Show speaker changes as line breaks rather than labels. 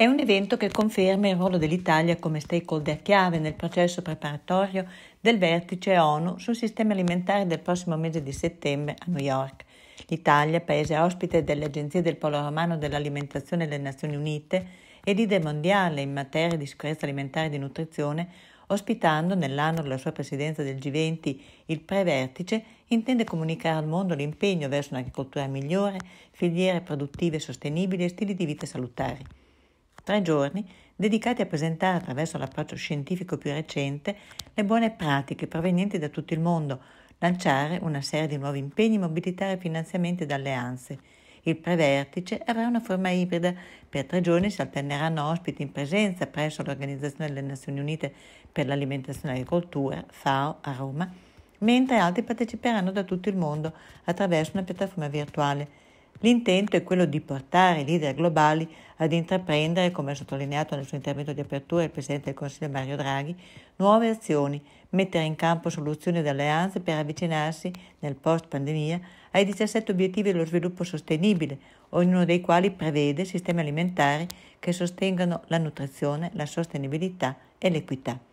È un evento che conferma il ruolo dell'Italia come stakeholder chiave nel processo preparatorio del vertice ONU sul sistema alimentare del prossimo mese di settembre a New York. L'Italia, paese ospite dell'Agenzia del Polo Romano dell'Alimentazione delle Nazioni Unite e leader mondiale in materia di sicurezza alimentare e di nutrizione, ospitando nell'anno della sua presidenza del G20 il pre-vertice, intende comunicare al mondo l'impegno verso un'agricoltura migliore, filiere produttive sostenibili e stili di vita salutari tre giorni dedicati a presentare attraverso l'approccio scientifico più recente le buone pratiche provenienti da tutto il mondo, lanciare una serie di nuovi impegni, mobilitare finanziamenti ed alleanze. Il prevertice avrà una forma ibrida. Per tre giorni si alterneranno ospiti in presenza presso l'Organizzazione delle Nazioni Unite per l'Alimentazione e l'Agricoltura, FAO, a Roma, mentre altri parteciperanno da tutto il mondo attraverso una piattaforma virtuale. L'intento è quello di portare i leader globali ad intraprendere, come ha sottolineato nel suo intervento di apertura il Presidente del Consiglio Mario Draghi, nuove azioni, mettere in campo soluzioni ed alleanze per avvicinarsi, nel post-pandemia, ai 17 obiettivi dello sviluppo sostenibile, ognuno dei quali prevede sistemi alimentari che sostengano la nutrizione, la sostenibilità e l'equità.